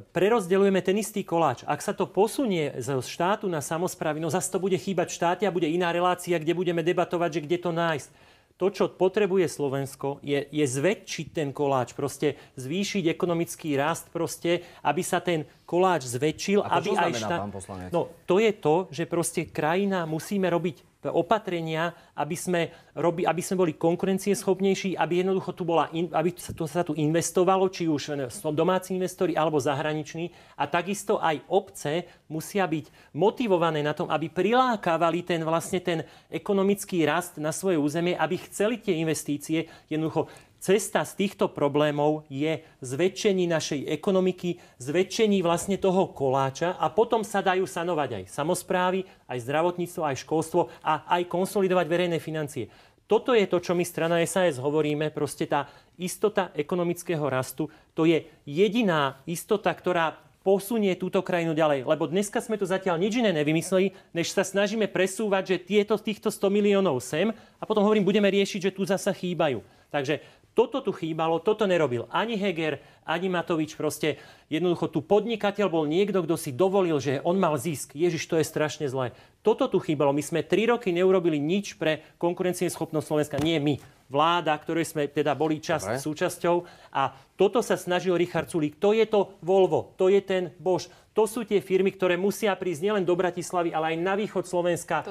prerozdeľujeme ten istý koláč. Ak sa to posunie zo štátu na samozprávy, no zase to bude chýbať v štáte a bude iná relácia, kde budeme debatovať, že kde to nájsť. To, čo potrebuje Slovensko, je, je zväčšiť ten koláč, proste zvýšiť ekonomický rast, proste, aby sa ten koláč zväčšil, a to aby aj štát... No, to je to, že proste krajina musíme robiť opatrenia, aby sme, robi, aby sme boli konkurencieschopnejší, aby jednoducho tu bola, in, aby sa, tu, sa tu investovalo, či už domáci investori alebo zahraniční. A takisto aj obce musia byť motivované na tom, aby prilákavali ten vlastne ten ekonomický rast na svoje územie, aby chceli tie investície. Jednoducho cesta z týchto problémov je zväčšení našej ekonomiky, zväčšení vlastne toho koláča a potom sa dajú sanovať aj samozprávy, aj zdravotníctvo, aj školstvo a aj konsolidovať verejné financie. Toto je to, čo my strana SAS hovoríme, proste tá istota ekonomického rastu, to je jediná istota, ktorá posunie túto krajinu ďalej. Lebo dneska sme to zatiaľ nič iné nevymysleli, než sa snažíme presúvať, že tieto, týchto 100 miliónov sem a potom hovorím, budeme riešiť, že tu zasa chýbajú. Takže toto tu chýbalo, toto nerobil ani Heger, ani Matovič. Proste jednoducho tu podnikateľ bol niekto, kto si dovolil, že on mal zisk. Ježiš, to je strašne zlé. Toto tu chýbalo. My sme tri roky neurobili nič pre schopnosť Slovenska. Nie my. Vláda, ktorej sme teda boli čas, Dobre. súčasťou. A toto sa snažil Richard Sulík. To je to Volvo, to je ten Bož. To sú tie firmy, ktoré musia prísť nielen do Bratislavy, ale aj na východ Slovenska,